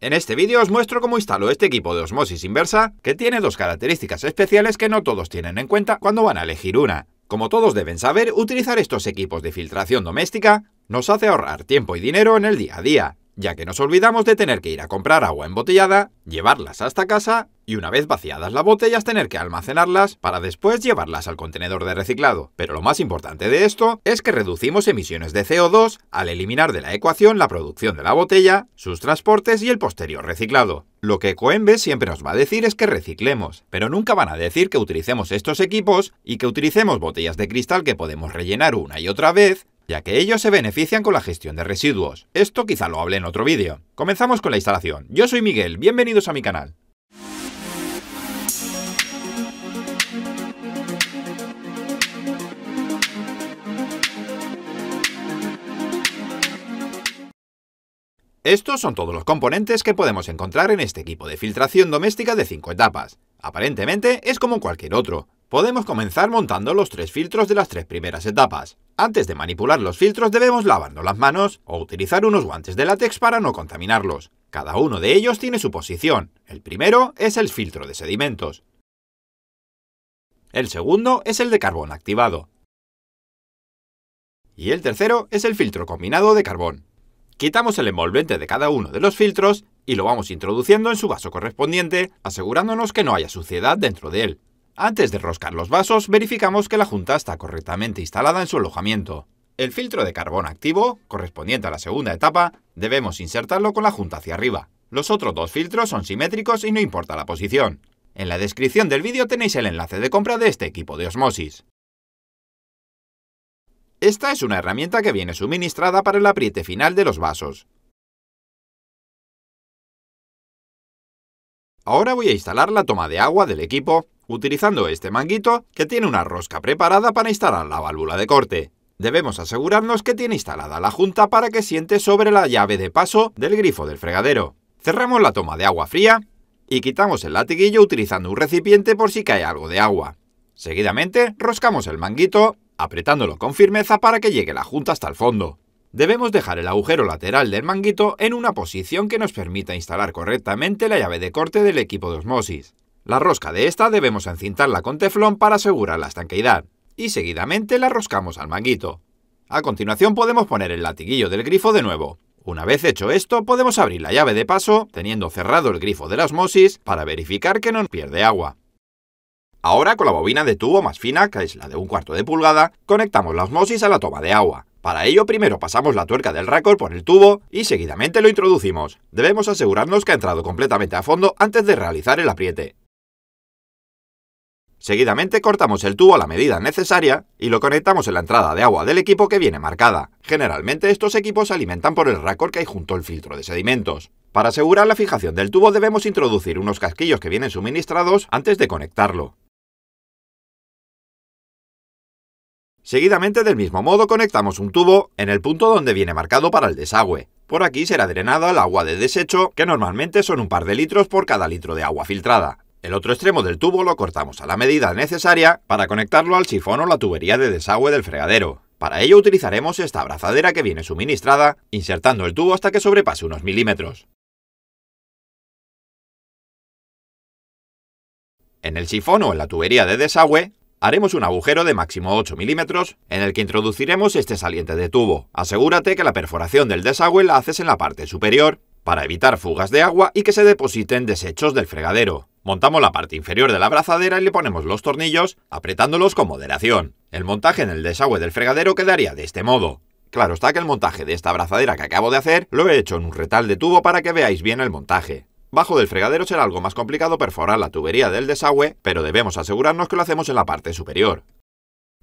En este vídeo os muestro cómo instalo este equipo de osmosis inversa que tiene dos características especiales que no todos tienen en cuenta cuando van a elegir una. Como todos deben saber, utilizar estos equipos de filtración doméstica nos hace ahorrar tiempo y dinero en el día a día ya que nos olvidamos de tener que ir a comprar agua embotellada, llevarlas hasta casa y una vez vaciadas las botellas tener que almacenarlas para después llevarlas al contenedor de reciclado. Pero lo más importante de esto es que reducimos emisiones de CO2 al eliminar de la ecuación la producción de la botella, sus transportes y el posterior reciclado. Lo que Coenbe siempre nos va a decir es que reciclemos, pero nunca van a decir que utilicemos estos equipos y que utilicemos botellas de cristal que podemos rellenar una y otra vez, ya que ellos se benefician con la gestión de residuos. Esto quizá lo hable en otro vídeo. Comenzamos con la instalación. Yo soy Miguel, bienvenidos a mi canal. Estos son todos los componentes que podemos encontrar en este equipo de filtración doméstica de 5 etapas. Aparentemente es como cualquier otro. Podemos comenzar montando los tres filtros de las tres primeras etapas. Antes de manipular los filtros debemos lavarnos las manos o utilizar unos guantes de látex para no contaminarlos. Cada uno de ellos tiene su posición. El primero es el filtro de sedimentos. El segundo es el de carbón activado. Y el tercero es el filtro combinado de carbón. Quitamos el envolvente de cada uno de los filtros y lo vamos introduciendo en su vaso correspondiente, asegurándonos que no haya suciedad dentro de él. Antes de roscar los vasos, verificamos que la junta está correctamente instalada en su alojamiento. El filtro de carbón activo, correspondiente a la segunda etapa, debemos insertarlo con la junta hacia arriba. Los otros dos filtros son simétricos y no importa la posición. En la descripción del vídeo tenéis el enlace de compra de este equipo de osmosis. Esta es una herramienta que viene suministrada para el apriete final de los vasos. Ahora voy a instalar la toma de agua del equipo utilizando este manguito que tiene una rosca preparada para instalar la válvula de corte. Debemos asegurarnos que tiene instalada la junta para que siente sobre la llave de paso del grifo del fregadero. Cerramos la toma de agua fría y quitamos el latiguillo utilizando un recipiente por si cae algo de agua. Seguidamente, roscamos el manguito, apretándolo con firmeza para que llegue la junta hasta el fondo. Debemos dejar el agujero lateral del manguito en una posición que nos permita instalar correctamente la llave de corte del equipo de osmosis. La rosca de esta debemos encintarla con teflón para asegurar la estanqueidad, y seguidamente la roscamos al manguito. A continuación podemos poner el latiguillo del grifo de nuevo. Una vez hecho esto, podemos abrir la llave de paso, teniendo cerrado el grifo de la osmosis, para verificar que no pierde agua. Ahora, con la bobina de tubo más fina, que es la de un cuarto de pulgada, conectamos la osmosis a la toma de agua. Para ello, primero pasamos la tuerca del récord por el tubo y seguidamente lo introducimos. Debemos asegurarnos que ha entrado completamente a fondo antes de realizar el apriete. Seguidamente cortamos el tubo a la medida necesaria y lo conectamos en la entrada de agua del equipo que viene marcada. Generalmente estos equipos se alimentan por el racor que hay junto al filtro de sedimentos. Para asegurar la fijación del tubo debemos introducir unos casquillos que vienen suministrados antes de conectarlo. Seguidamente del mismo modo conectamos un tubo en el punto donde viene marcado para el desagüe. Por aquí será drenada el agua de desecho, que normalmente son un par de litros por cada litro de agua filtrada. El otro extremo del tubo lo cortamos a la medida necesaria para conectarlo al sifón o la tubería de desagüe del fregadero. Para ello utilizaremos esta abrazadera que viene suministrada, insertando el tubo hasta que sobrepase unos milímetros. En el sifón o en la tubería de desagüe, haremos un agujero de máximo 8 milímetros en el que introduciremos este saliente de tubo. Asegúrate que la perforación del desagüe la haces en la parte superior, para evitar fugas de agua y que se depositen desechos del fregadero. Montamos la parte inferior de la abrazadera y le ponemos los tornillos, apretándolos con moderación. El montaje en el desagüe del fregadero quedaría de este modo. Claro está que el montaje de esta abrazadera que acabo de hacer lo he hecho en un retal de tubo para que veáis bien el montaje. Bajo del fregadero será algo más complicado perforar la tubería del desagüe, pero debemos asegurarnos que lo hacemos en la parte superior.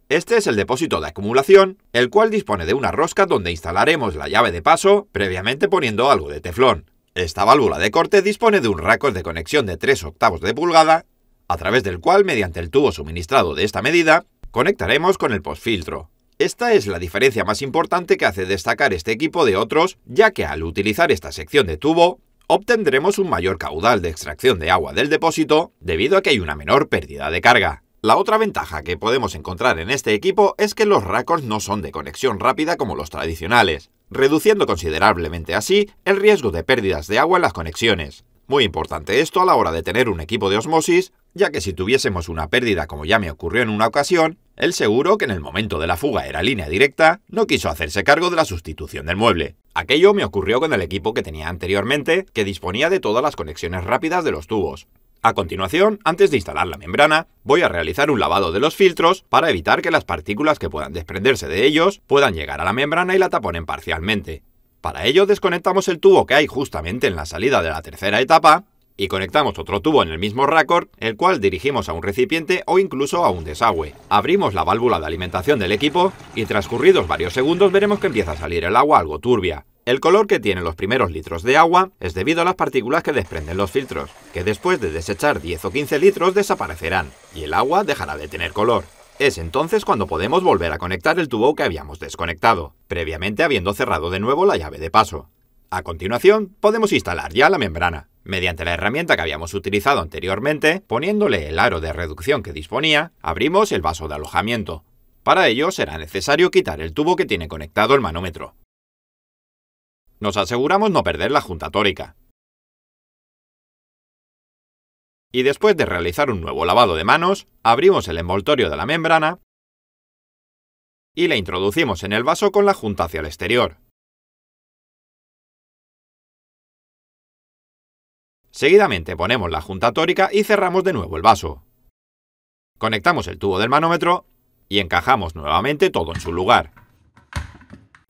Este es el depósito de acumulación, el cual dispone de una rosca donde instalaremos la llave de paso, previamente poniendo algo de teflón. Esta válvula de corte dispone de un racord de conexión de 3 octavos de pulgada, a través del cual, mediante el tubo suministrado de esta medida, conectaremos con el postfiltro. Esta es la diferencia más importante que hace destacar este equipo de otros, ya que al utilizar esta sección de tubo, obtendremos un mayor caudal de extracción de agua del depósito debido a que hay una menor pérdida de carga. La otra ventaja que podemos encontrar en este equipo es que los racords no son de conexión rápida como los tradicionales, reduciendo considerablemente así el riesgo de pérdidas de agua en las conexiones. Muy importante esto a la hora de tener un equipo de osmosis, ya que si tuviésemos una pérdida como ya me ocurrió en una ocasión, el seguro, que en el momento de la fuga era línea directa, no quiso hacerse cargo de la sustitución del mueble. Aquello me ocurrió con el equipo que tenía anteriormente, que disponía de todas las conexiones rápidas de los tubos. A continuación, antes de instalar la membrana, voy a realizar un lavado de los filtros para evitar que las partículas que puedan desprenderse de ellos puedan llegar a la membrana y la taponen parcialmente. Para ello desconectamos el tubo que hay justamente en la salida de la tercera etapa y conectamos otro tubo en el mismo raccord, el cual dirigimos a un recipiente o incluso a un desagüe. Abrimos la válvula de alimentación del equipo y transcurridos varios segundos veremos que empieza a salir el agua algo turbia. El color que tienen los primeros litros de agua es debido a las partículas que desprenden los filtros, que después de desechar 10 o 15 litros desaparecerán, y el agua dejará de tener color. Es entonces cuando podemos volver a conectar el tubo que habíamos desconectado, previamente habiendo cerrado de nuevo la llave de paso. A continuación, podemos instalar ya la membrana. Mediante la herramienta que habíamos utilizado anteriormente, poniéndole el aro de reducción que disponía, abrimos el vaso de alojamiento. Para ello será necesario quitar el tubo que tiene conectado el manómetro. Nos aseguramos no perder la junta tórica. Y después de realizar un nuevo lavado de manos, abrimos el envoltorio de la membrana y la introducimos en el vaso con la junta hacia el exterior. Seguidamente ponemos la junta tórica y cerramos de nuevo el vaso. Conectamos el tubo del manómetro y encajamos nuevamente todo en su lugar.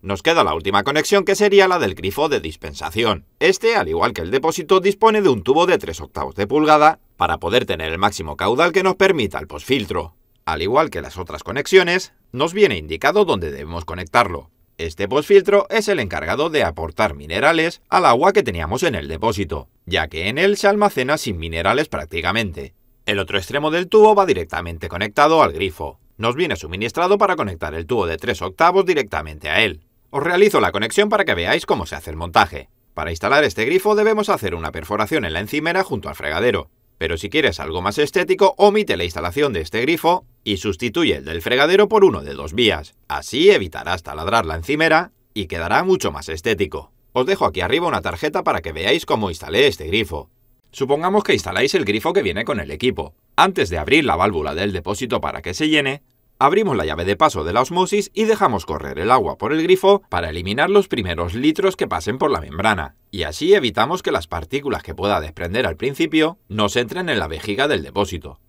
Nos queda la última conexión que sería la del grifo de dispensación. Este, al igual que el depósito, dispone de un tubo de 3 octavos de pulgada para poder tener el máximo caudal que nos permita el posfiltro. Al igual que las otras conexiones, nos viene indicado dónde debemos conectarlo. Este posfiltro es el encargado de aportar minerales al agua que teníamos en el depósito, ya que en él se almacena sin minerales prácticamente. El otro extremo del tubo va directamente conectado al grifo. Nos viene suministrado para conectar el tubo de 3 octavos directamente a él. Os realizo la conexión para que veáis cómo se hace el montaje. Para instalar este grifo debemos hacer una perforación en la encimera junto al fregadero, pero si quieres algo más estético, omite la instalación de este grifo y sustituye el del fregadero por uno de dos vías. Así evitarás taladrar la encimera y quedará mucho más estético. Os dejo aquí arriba una tarjeta para que veáis cómo instalé este grifo. Supongamos que instaláis el grifo que viene con el equipo. Antes de abrir la válvula del depósito para que se llene, Abrimos la llave de paso de la osmosis y dejamos correr el agua por el grifo para eliminar los primeros litros que pasen por la membrana, y así evitamos que las partículas que pueda desprender al principio se entren en la vejiga del depósito.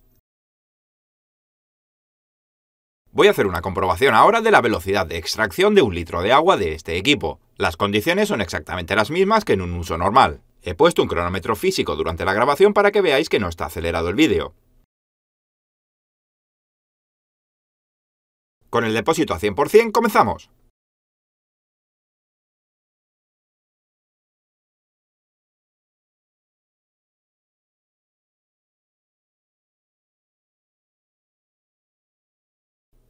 Voy a hacer una comprobación ahora de la velocidad de extracción de un litro de agua de este equipo. Las condiciones son exactamente las mismas que en un uso normal. He puesto un cronómetro físico durante la grabación para que veáis que no está acelerado el vídeo. Con el depósito a 100% comenzamos.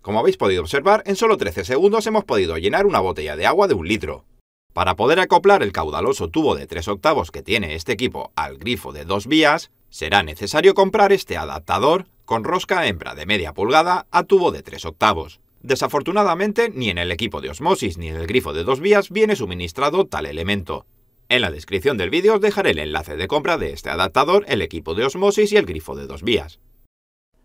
Como habéis podido observar, en solo 13 segundos hemos podido llenar una botella de agua de un litro. Para poder acoplar el caudaloso tubo de 3 octavos que tiene este equipo al grifo de dos vías, será necesario comprar este adaptador con rosca hembra de media pulgada a tubo de 3 octavos. Desafortunadamente, ni en el equipo de osmosis ni en el grifo de dos vías viene suministrado tal elemento. En la descripción del vídeo os dejaré el enlace de compra de este adaptador, el equipo de osmosis y el grifo de dos vías.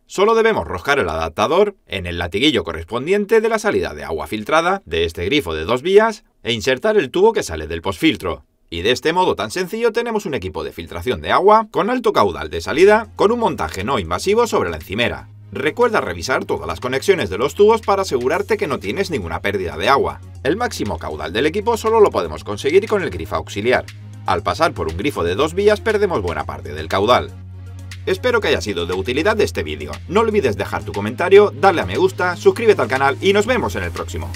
Solo debemos roscar el adaptador en el latiguillo correspondiente de la salida de agua filtrada de este grifo de dos vías e insertar el tubo que sale del postfiltro. Y de este modo tan sencillo tenemos un equipo de filtración de agua con alto caudal de salida con un montaje no invasivo sobre la encimera. Recuerda revisar todas las conexiones de los tubos para asegurarte que no tienes ninguna pérdida de agua. El máximo caudal del equipo solo lo podemos conseguir con el grifo auxiliar. Al pasar por un grifo de dos vías perdemos buena parte del caudal. Espero que haya sido de utilidad este vídeo. No olvides dejar tu comentario, darle a me gusta, suscríbete al canal y nos vemos en el próximo.